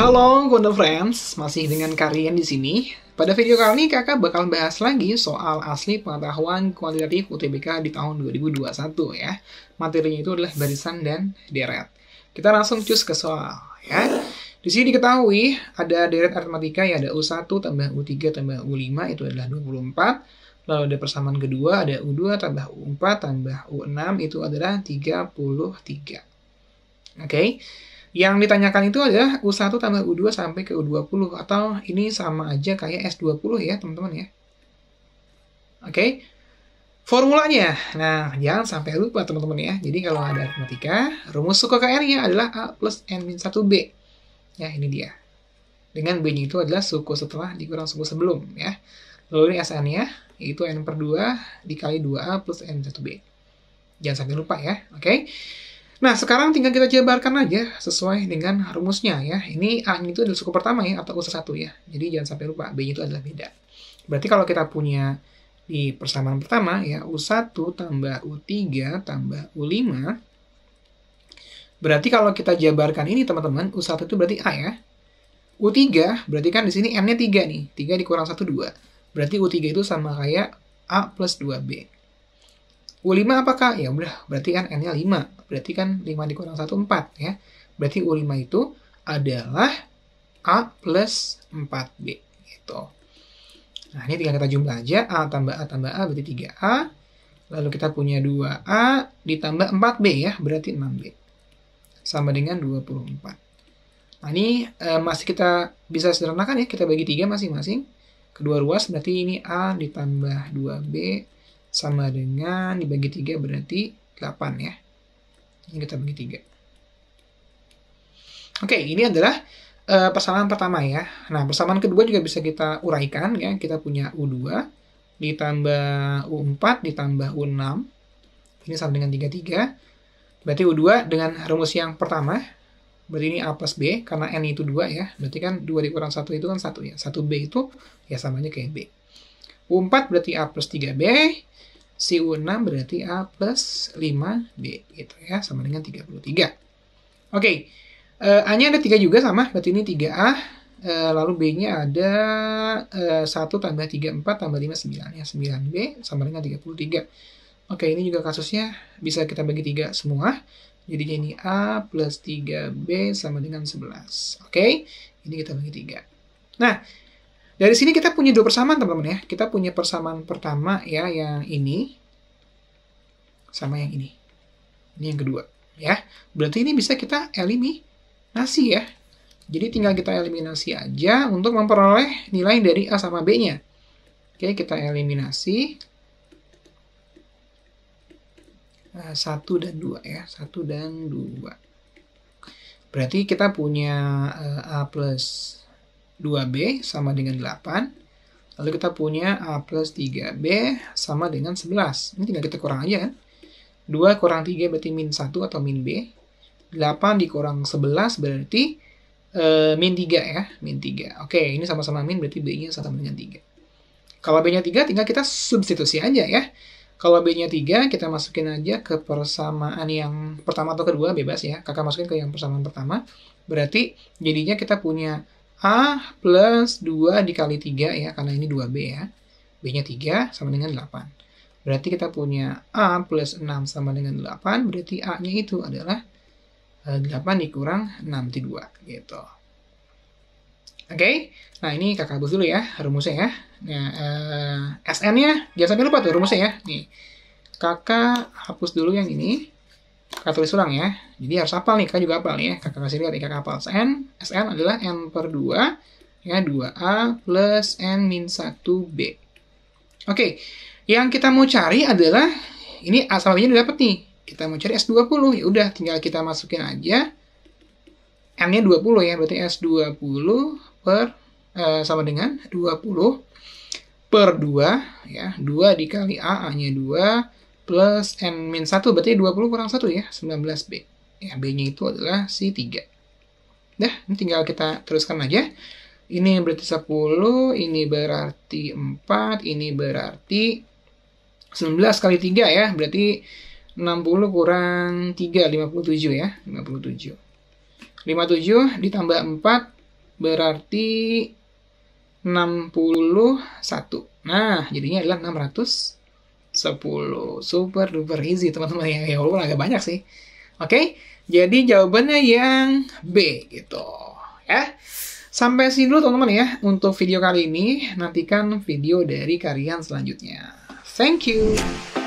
Halo, Gondel Friends, masih dengan Karian di sini. Pada video kali ini kakak bakal bahas lagi soal asli pengetahuan kuantitatif UTBK di tahun 2021 ya. Materinya itu adalah barisan dan deret. Kita langsung cus ke soal ya. Di sini diketahui ada deret aritmatika ya ada U1 tambah U3 tambah U5 itu adalah 24. Lalu ada persamaan kedua ada U2 tambah U4 tambah U6 itu adalah 33. Oke. Okay? Yang ditanyakan itu adalah U1 tambah U2 sampai ke U20 atau ini sama aja kayak S20 ya teman-teman ya. Oke. Okay. Formulanya, nah jangan sampai lupa teman-teman ya. Jadi kalau ada matematika, rumus suku KR-nya adalah A plus N min 1B. Ya ini dia. Dengan b itu adalah suku setelah dikurang suku sebelum ya. Lalu ini SN-nya, yaitu N per 2 dikali 2A plus N 1B. Jangan sampai lupa ya, oke? Okay? Nah, sekarang tinggal kita jabarkan aja sesuai dengan rumusnya ya. Ini a itu adalah suku pertama ya, atau usaha satu ya. Jadi jangan sampai lupa, b itu adalah beda. Berarti kalau kita punya di persamaan pertama ya, U1 tambah U3 tambah U5, berarti kalau kita jabarkan ini teman-teman, U1 itu berarti A ya. U3, berarti kan di sini N-nya 3 nih. 3 dikurang 1, 2. Berarti U3 itu sama kayak A plus 2B. U5 apakah? Ya udah, berarti kan N-nya 5. Berarti kan 5 dikurang 1, 4 ya. Berarti U5 itu adalah A plus 4B gitu. Nah ini tinggal kita jumlah aja. A tambah A tambah A berarti 3A. Lalu kita punya 2A ditambah 4B ya, berarti 6B. Sama dengan 24. Nah ini e, masih kita bisa sederhanakan ya, kita bagi 3 masing-masing. Kedua ruas berarti ini A ditambah 2B sama dengan dibagi 3 berarti 8 ya. Ini kita bagi 3. Oke, ini adalah uh, eh, persamaan pertama ya. Nah, persamaan kedua juga bisa kita uraikan ya. Kita punya U2 ditambah U4 ditambah U6. Ini sama dengan 33. Berarti U2 dengan rumus yang pertama. Berarti ini A plus B, karena N itu 2 ya. Berarti kan 2 dikurang 1 itu kan 1 ya. 1B itu ya samanya kayak B. U4 berarti A plus 3B CU6 berarti A plus 5D gitu ya, sama dengan 33. Oke, okay. uh, eh, A-nya ada 3 juga sama, berarti ini 3A, uh, eh, lalu B-nya ada uh, eh, 1 tambah 3, 4 tambah 5, 9 ya, 9B sama dengan 33. Oke, okay, ini juga kasusnya bisa kita bagi 3 semua, jadi ini A plus 3B sama dengan 11. Oke, okay? ini kita bagi 3. Nah, dari sini kita punya dua persamaan teman-teman ya. Kita punya persamaan pertama ya yang ini sama yang ini. Ini yang kedua ya. Berarti ini bisa kita eliminasi ya. Jadi tinggal kita eliminasi aja untuk memperoleh nilai dari A sama B-nya. Oke, kita eliminasi. Eh, satu dan dua ya. satu dan dua. Berarti kita punya eh, A plus 2B sama dengan 8. Lalu kita punya A plus 3B sama dengan 11. Ini tinggal kita kurang aja kan. 2 kurang 3 berarti min 1 atau min B. 8 dikurang 11 berarti e, min 3 ya. Min 3. Oke, ini sama-sama min berarti B-nya sama dengan 3. Kalau B-nya 3 tinggal kita substitusi aja ya. Kalau B-nya 3, kita masukin aja ke persamaan yang pertama atau kedua, bebas ya. Kakak masukin ke yang persamaan pertama. Berarti jadinya kita punya A plus 2 dikali 3 ya, karena ini 2B ya. B-nya 3 sama dengan 8. Berarti kita punya A plus 6 sama dengan 8, berarti A-nya itu adalah 8 eh, dikurang 6 di 2, gitu. Oke, okay? nah ini kakak bus dulu ya rumusnya ya. Nah, eh, SN-nya jangan sampai lupa tuh rumusnya ya. Nih, kakak hapus dulu yang ini kita tulis ulang ya. Jadi harus hafal nih, kakak juga hafal nih ya. Kakak kasih lihat, kakak hafal. N, Sn adalah N per 2, ya 2A plus N min 1B. Oke, okay. yang kita mau cari adalah, ini asalnya udah dapet nih. Kita mau cari S20, ya udah tinggal kita masukin aja. N-nya 20 ya, berarti S20 per, eh, sama dengan 20 per 2, ya. 2 dikali A, A-nya 2, plus N min 1 berarti 20 kurang 1 ya, 19B. Ya, B-nya itu adalah C3. Dah, ini tinggal kita teruskan aja. Ini berarti 10, ini berarti 4, ini berarti 19 kali 3 ya, berarti 60 kurang 3, 57 ya, 57. 57 ditambah 4 berarti 61. Nah, jadinya adalah 600 10. Super duper easy teman-teman ya, ya walaupun agak banyak sih. Oke, okay? jadi jawabannya yang B gitu ya. Sampai sini dulu teman-teman ya untuk video kali ini. Nantikan video dari kalian selanjutnya. Thank you.